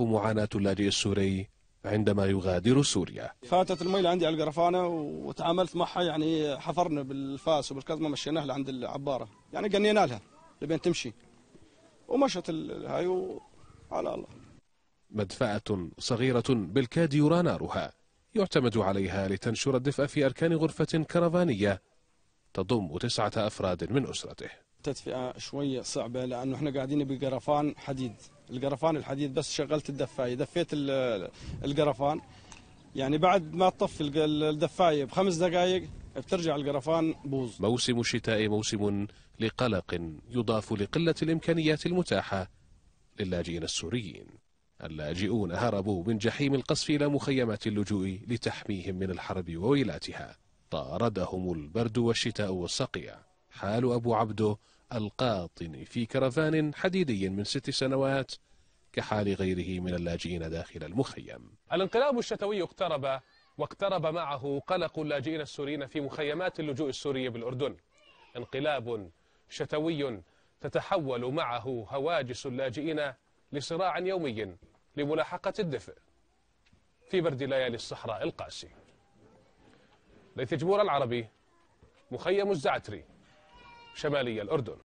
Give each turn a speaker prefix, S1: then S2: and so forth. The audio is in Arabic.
S1: معاناة اللاجئ السوري عندما يغادر سوريا
S2: فاتت الميل عندي على القرفانه وتعاملت معها يعني حفرنا بالفاس وبالكظمه مشيناها لعند العباره يعني قنينا لها لبين تمشي ومشت هاي على الله
S1: مدفأة صغيرة بالكاد يرى نارها يعتمد عليها لتنشر الدفء في أركان غرفة كرفانية تضم تسعة أفراد من أسرته
S2: تدفئه شويه صعبه لانه احنا قاعدين بقرفان حديد القرفان الحديد بس شغلت الدفايه دفيت القرفان يعني بعد ما تطفي الدفايه
S1: بخمس دقائق بترجع القرفان بوز موسم الشتاء موسم لقلق يضاف لقله الامكانيات المتاحه للاجئين السوريين اللاجئون هربوا من جحيم القصف الى مخيمات اللجوء لتحميهم من الحرب وويلاتها طاردهم البرد والشتاء والصقيع حال ابو عبده القاطن في كرفان حديدي من ست سنوات كحال غيره من اللاجئين داخل المخيم الانقلاب الشتوي اقترب واقترب معه قلق اللاجئين السوريين في مخيمات اللجوء السورية بالأردن انقلاب شتوي تتحول معه هواجس اللاجئين لصراع يومي لملاحقة الدفء في برد ليالي الصحراء القاسي ليث جمهور العربي مخيم الزعتري شمالي الأردن